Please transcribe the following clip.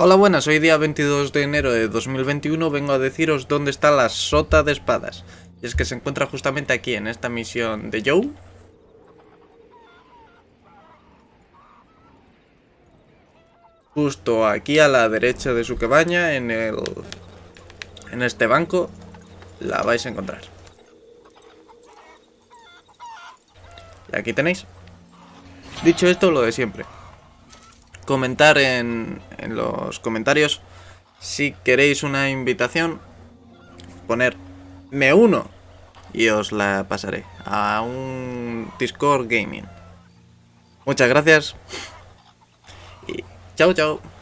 Hola buenas, hoy día 22 de enero de 2021 vengo a deciros dónde está la sota de espadas. Y es que se encuentra justamente aquí, en esta misión de Joe. Justo aquí a la derecha de su cabaña, en el... En este banco, la vais a encontrar. Y aquí tenéis. Dicho esto, lo de siempre comentar en, los comentarios si queréis una invitación, poner me uno y os la pasaré a un Discord Gaming. Muchas gracias y chao chao.